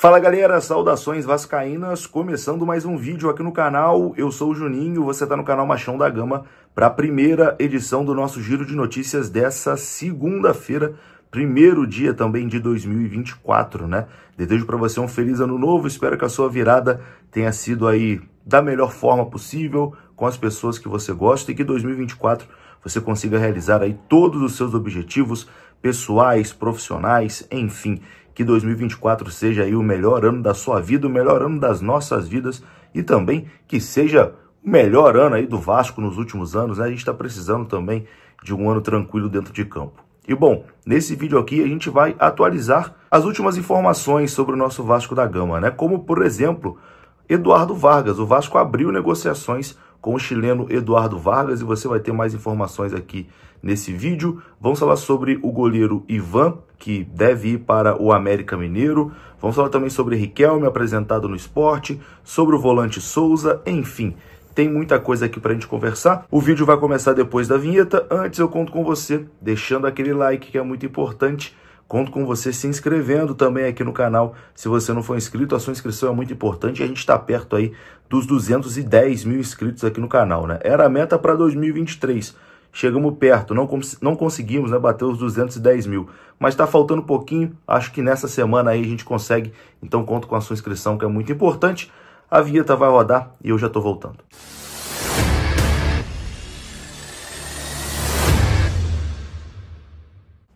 Fala galera, saudações vascaínas, começando mais um vídeo aqui no canal, eu sou o Juninho, você está no canal Machão da Gama para a primeira edição do nosso Giro de Notícias dessa segunda-feira, primeiro dia também de 2024, né? Desejo para você um feliz ano novo, espero que a sua virada tenha sido aí da melhor forma possível, com as pessoas que você gosta e que 2024 você consiga realizar aí todos os seus objetivos pessoais, profissionais, enfim. Que 2024 seja aí o melhor ano da sua vida, o melhor ano das nossas vidas e também que seja o melhor ano aí do Vasco nos últimos anos, né? A gente está precisando também de um ano tranquilo dentro de campo. E bom, nesse vídeo aqui a gente vai atualizar as últimas informações sobre o nosso Vasco da Gama, né? Como, por exemplo, Eduardo Vargas, o Vasco abriu negociações com o chileno Eduardo Vargas e você vai ter mais informações aqui nesse vídeo. Vamos falar sobre o goleiro Ivan, que deve ir para o América Mineiro. Vamos falar também sobre Riquelme, apresentado no esporte, sobre o volante Souza, enfim. Tem muita coisa aqui para a gente conversar. O vídeo vai começar depois da vinheta. Antes, eu conto com você deixando aquele like que é muito importante Conto com você se inscrevendo também aqui no canal. Se você não for inscrito, a sua inscrição é muito importante. A gente está perto aí dos 210 mil inscritos aqui no canal, né? Era a meta para 2023. Chegamos perto, não, não conseguimos né, bater os 210 mil. Mas está faltando um pouquinho. Acho que nessa semana aí a gente consegue. Então conto com a sua inscrição, que é muito importante. A vinheta vai rodar e eu já estou voltando.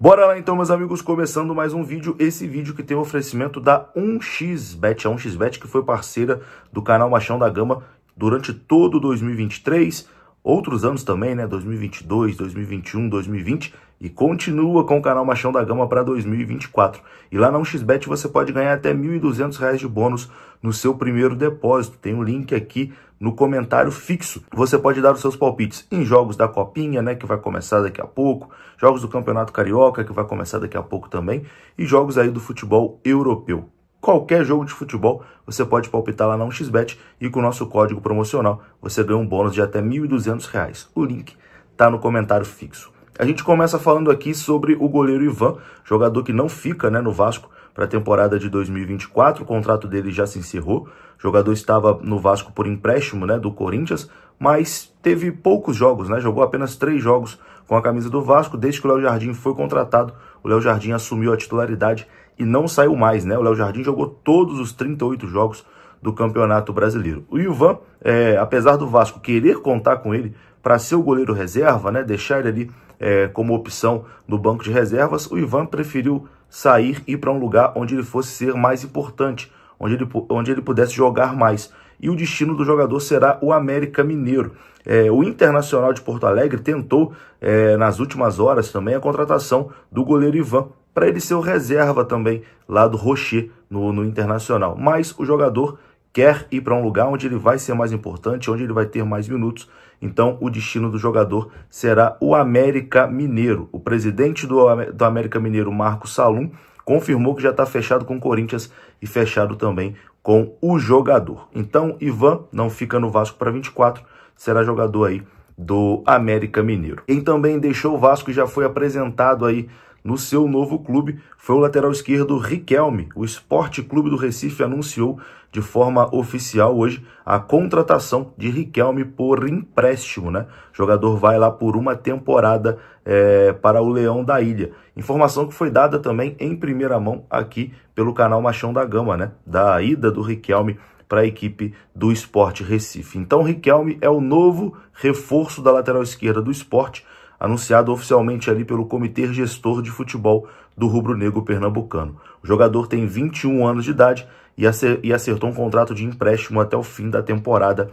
Bora lá então, meus amigos, começando mais um vídeo. Esse vídeo que tem o oferecimento da 1xBet, é a 1xBet que foi parceira do canal Machão da Gama durante todo 2023, outros anos também, né, 2022, 2021, 2020 e continua com o canal Machão da Gama para 2024. E lá na 1xBet você pode ganhar até R$ 1.200 de bônus no seu primeiro depósito. Tem o um link aqui no comentário fixo. Você pode dar os seus palpites em jogos da Copinha, né, que vai começar daqui a pouco, jogos do Campeonato Carioca, que vai começar daqui a pouco também, e jogos aí do futebol europeu. Qualquer jogo de futebol, você pode palpitar lá na 1xBet e com o nosso código promocional você ganha um bônus de até R$ 1.200. O link está no comentário fixo. A gente começa falando aqui sobre o goleiro Ivan, jogador que não fica né, no Vasco para a temporada de 2024. O contrato dele já se encerrou. O jogador estava no Vasco por empréstimo né, do Corinthians, mas teve poucos jogos, né? Jogou apenas três jogos com a camisa do Vasco. Desde que o Léo Jardim foi contratado, o Léo Jardim assumiu a titularidade e não saiu mais, né? O Léo Jardim jogou todos os 38 jogos do Campeonato Brasileiro. O Ivan, é, apesar do Vasco querer contar com ele para ser o goleiro reserva, né, deixar ele ali é, como opção no banco de reservas, o Ivan preferiu sair e ir para um lugar onde ele fosse ser mais importante, onde ele, onde ele pudesse jogar mais. E o destino do jogador será o América Mineiro. É, o Internacional de Porto Alegre tentou, é, nas últimas horas também, a contratação do goleiro Ivan, para ele ser o reserva também lá do Rocher no, no Internacional. Mas o jogador quer ir para um lugar onde ele vai ser mais importante, onde ele vai ter mais minutos então, o destino do jogador será o América Mineiro. O presidente do, do América Mineiro, Marco Salum, confirmou que já está fechado com o Corinthians e fechado também com o jogador. Então, Ivan não fica no Vasco para 24, será jogador aí do América Mineiro. Quem também deixou o Vasco e já foi apresentado aí no seu novo clube foi o lateral esquerdo Riquelme. O Esporte Clube do Recife anunciou de forma oficial hoje a contratação de Riquelme por empréstimo. Né? O jogador vai lá por uma temporada é, para o Leão da Ilha. Informação que foi dada também em primeira mão aqui pelo canal Machão da Gama, né? da ida do Riquelme para a equipe do Esporte Recife. Então, Riquelme é o novo reforço da lateral esquerda do Esporte anunciado oficialmente ali pelo Comitê Gestor de Futebol do Rubro Negro Pernambucano. O jogador tem 21 anos de idade e acertou um contrato de empréstimo até o fim da temporada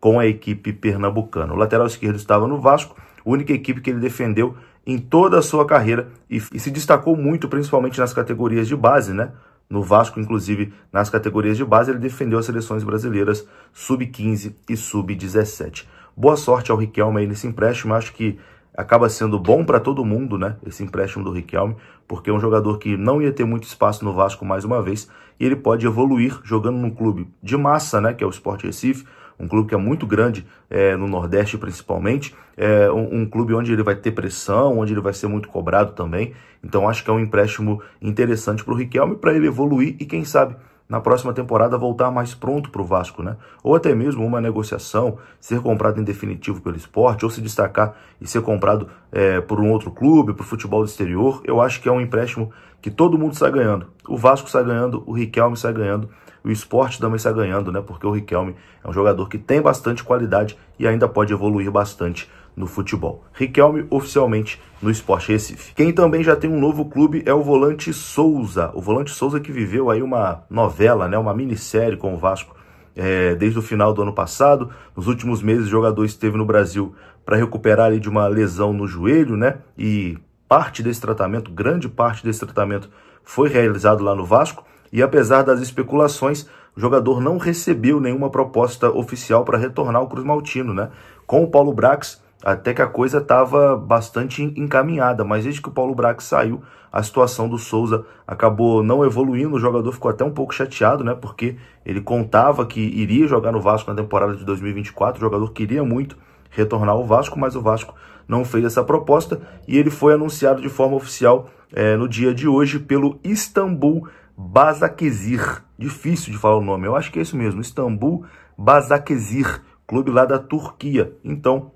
com a equipe pernambucana. O lateral esquerdo estava no Vasco, única equipe que ele defendeu em toda a sua carreira e, se destacou muito, principalmente nas categorias de base, né? No Vasco, inclusive, nas categorias de base, ele defendeu as seleções brasileiras sub-15 e sub-17. Boa sorte ao Riquelme aí nesse empréstimo. Acho que acaba sendo bom para todo mundo, né? Esse empréstimo do Riquelme, porque é um jogador que não ia ter muito espaço no Vasco mais uma vez, e ele pode evoluir jogando num clube de massa, né? Que é o Sport Recife, um clube que é muito grande é, no Nordeste principalmente, é um, um, clube onde ele vai ter pressão, onde ele vai ser muito cobrado também. Então acho que é um empréstimo interessante para o Riquelme para ele evoluir e quem sabe na próxima temporada voltar mais pronto para o Vasco, né? Ou até mesmo uma negociação, ser comprado em definitivo pelo esporte, ou se destacar e ser comprado é, por um outro clube, para o futebol do exterior. Eu acho que é um empréstimo que todo mundo está ganhando. O Vasco está ganhando, o Riquelme está ganhando o esporte também está ganhando, né? Porque o Riquelme é um jogador que tem bastante qualidade e ainda pode evoluir bastante no futebol. Riquelme oficialmente no Esporte Recife. Quem também já tem um novo clube é o Volante Souza. O Volante Souza que viveu aí uma novela, né? Uma minissérie com o Vasco é, desde o final do ano passado. Nos últimos meses, o jogador esteve no Brasil para recuperar ali, de uma lesão no joelho, né? E parte desse tratamento, grande parte desse tratamento, foi realizado lá no Vasco. E apesar das especulações, o jogador não recebeu nenhuma proposta oficial para retornar ao Cruz Maltino, né? Com o Paulo Brax, até que a coisa estava bastante encaminhada, mas desde que o Paulo Brax saiu, a situação do Souza acabou não evoluindo, o jogador ficou até um pouco chateado, né? Porque ele contava que iria jogar no Vasco na temporada de 2024, o jogador queria muito retornar ao Vasco, mas o Vasco não fez essa proposta e ele foi anunciado de forma oficial é, no dia de hoje pelo Istambul Bazakezir. Difícil de falar o nome, eu acho que é isso mesmo, Istambul Bazakezir, clube lá da Turquia. Então,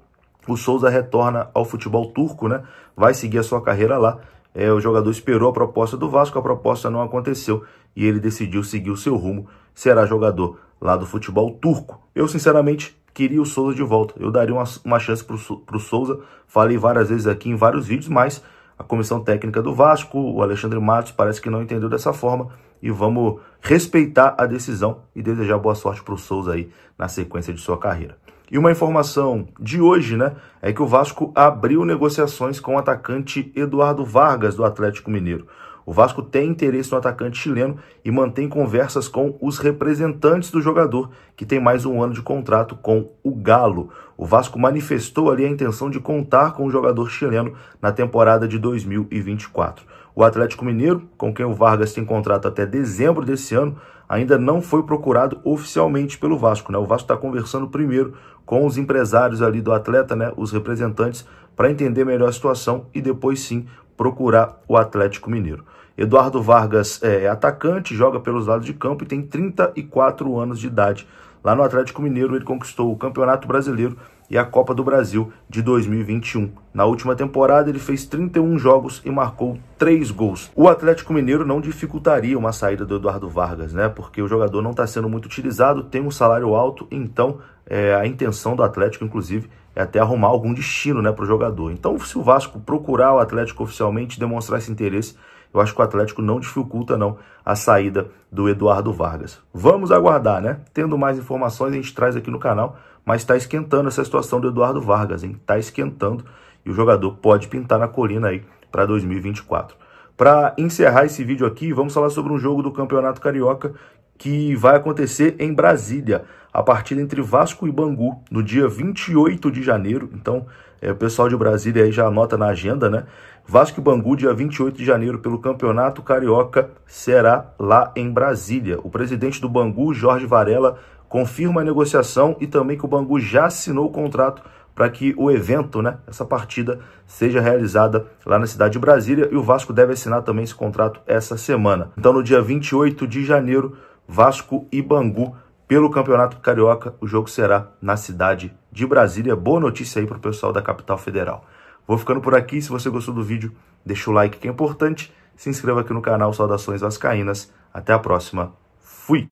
o Souza retorna ao futebol turco, né? Vai seguir a sua carreira lá. É, o jogador esperou a proposta do Vasco, a proposta não aconteceu e ele decidiu seguir o seu rumo. Será jogador lá do futebol turco. Eu, sinceramente, queria o Souza de volta. Eu daria uma, uma chance para o Souza. Falei várias vezes aqui em vários vídeos, mas a comissão técnica do Vasco, o Alexandre Matos, parece que não entendeu dessa forma e vamos respeitar a decisão e desejar boa sorte para o Souza aí na sequência de sua carreira. E uma informação de hoje, né, é que o Vasco abriu negociações com o atacante Eduardo Vargas do Atlético Mineiro. O Vasco tem interesse no atacante chileno e mantém conversas com os representantes do jogador, que tem mais um ano de contrato com o Galo. O Vasco manifestou ali a intenção de contar com o jogador chileno na temporada de 2024. O Atlético Mineiro, com quem o Vargas tem contrato até dezembro desse ano, ainda não foi procurado oficialmente pelo Vasco. Né? O Vasco está conversando primeiro com os empresários ali do atleta, né? os representantes, para entender melhor a situação e depois sim procurar o Atlético Mineiro. Eduardo Vargas é, é atacante, joga pelos lados de campo e tem 34 anos de idade. Lá no Atlético Mineiro, ele conquistou o Campeonato Brasileiro e a Copa do Brasil de 2021. Na última temporada, ele fez 31 jogos e marcou 3 gols. O Atlético Mineiro não dificultaria uma saída do Eduardo Vargas, né? Porque o jogador não está sendo muito utilizado, tem um salário alto, então é, a intenção do Atlético, inclusive, é até arrumar algum destino né, para o jogador. Então, se o Vasco procurar o Atlético oficialmente, demonstrar esse interesse, eu acho que o Atlético não dificulta não a saída do Eduardo Vargas. Vamos aguardar, né? Tendo mais informações, a gente traz aqui no canal, mas está esquentando essa situação do Eduardo Vargas, hein? Está esquentando e o jogador pode pintar na colina aí para 2024. Para encerrar esse vídeo aqui, vamos falar sobre um jogo do Campeonato Carioca que vai acontecer em Brasília, a partida entre Vasco e Bangu, no dia 28 de janeiro. Então, é, o pessoal de Brasília aí já anota na agenda, né? Vasco e Bangu, dia 28 de janeiro, pelo Campeonato Carioca, será lá em Brasília. O presidente do Bangu, Jorge Varela, confirma a negociação e também que o Bangu já assinou o contrato para que o evento, né, essa partida, seja realizada lá na cidade de Brasília e o Vasco deve assinar também esse contrato essa semana. Então, no dia 28 de janeiro, Vasco e Bangu pelo Campeonato Carioca. O jogo será na cidade de Brasília. Boa notícia aí para o pessoal da capital federal. Vou ficando por aqui. Se você gostou do vídeo, deixa o like que é importante. Se inscreva aqui no canal. Saudações vascaínas. Até a próxima.